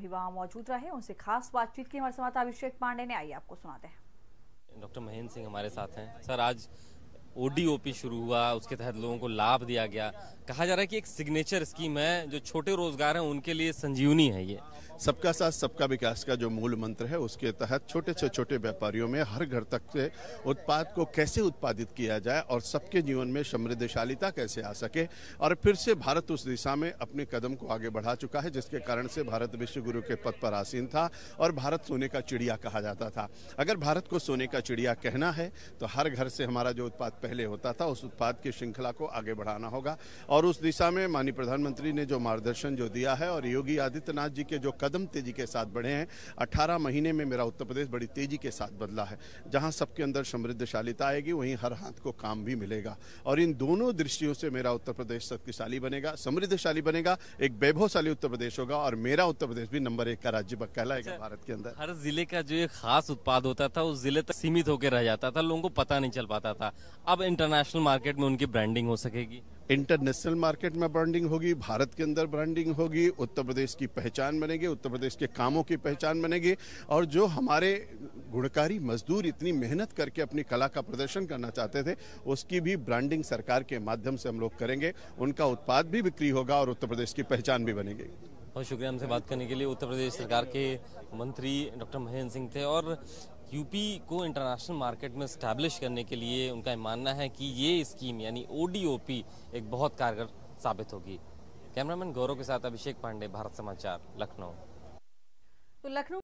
भी वहाँ मौजूद रहे उनसे खास बातचीत की हमारे संवाददाता अभिषेक पांडे ने आई आपको सुनाते हैं डॉक्टर महेंद्र सिंह हमारे साथ हैं सर आज ओडीओपी शुरू हुआ उसके तहत लोगों को लाभ दिया गया कहा जा रहा है कि एक सिग्नेचर स्कीम है जो छोटे रोजगार हैं उनके लिए संजीवनी है ये सबका साथ सबका विकास का जो मूल मंत्र है उसके तहत छोटे से छोटे व्यापारियों में हर घर तक से उत्पाद को कैसे उत्पादित किया जाए और सबके जीवन में समृद्धशालीता कैसे आ सके और फिर से भारत उस दिशा में अपने कदम को आगे बढ़ा चुका है जिसके कारण से भारत विश्व गुरु के पद पर आसीन था और भारत सोने का चिड़िया कहा जाता था अगर भारत को सोने का चिड़िया कहना है तो हर घर से हमारा जो उत्पाद पहले होता था उस उत्पाद की श्रृंखला को आगे बढ़ाना होगा और उस दिशा में माननीय प्रधानमंत्री ने जो मार्गदर्शन जो दिया है और योगी आदित्यनाथ जी के जो कदम तेजी के साथ बढ़े हैं अट्ठारह महीने में मेरा उत्तर प्रदेश बड़ी तेजी के साथ बदला है जहाँ सबके अंदर समृद्धशालीता आएगी वहीं हर हाथ को काम भी मिलेगा और इन दोनों दृष्टियों से मेरा उत्तर प्रदेश शक्तिशाली बनेगा समृद्धशाली बनेगा एक वैभवशाली उत्तर प्रदेश होगा और मेरा उत्तर प्रदेश भी नंबर एक का राज्य कहलाएगा अच्छा, भारत के अंदर हर जिले का जो एक खास उत्पाद होता था उस जिले तक सीमित होकर रह जाता था लोगों को पता नहीं चल पाता था अब इंटरनेशनल मार्केट में उनकी ब्रांडिंग हो सकेगी इंटरनेशनल मार्केट में ब्रांडिंग होगी भारत के अंदर ब्रांडिंग होगी उत्तर प्रदेश की पहचान बनेगी उत्तर प्रदेश के कामों की पहचान बनेगी और जो हमारे गुणकारी मजदूर इतनी मेहनत करके अपनी कला का प्रदर्शन करना चाहते थे उसकी भी ब्रांडिंग सरकार के माध्यम से हम लोग करेंगे उनका उत्पाद भी बिक्री होगा और उत्तर प्रदेश की पहचान भी बनेगी बहुत शुक्रिया हमसे बात करने के लिए उत्तर प्रदेश सरकार के मंत्री डॉक्टर महेंद्र सिंह थे और यूपी को इंटरनेशनल मार्केट में इस्टेब्लिश करने के लिए उनका मानना है कि ये स्कीम यानी ओडीओपी एक बहुत कारगर साबित होगी कैमरामैन गौरव के साथ अभिषेक पांडे भारत समाचार लखनऊ तो लखनऊ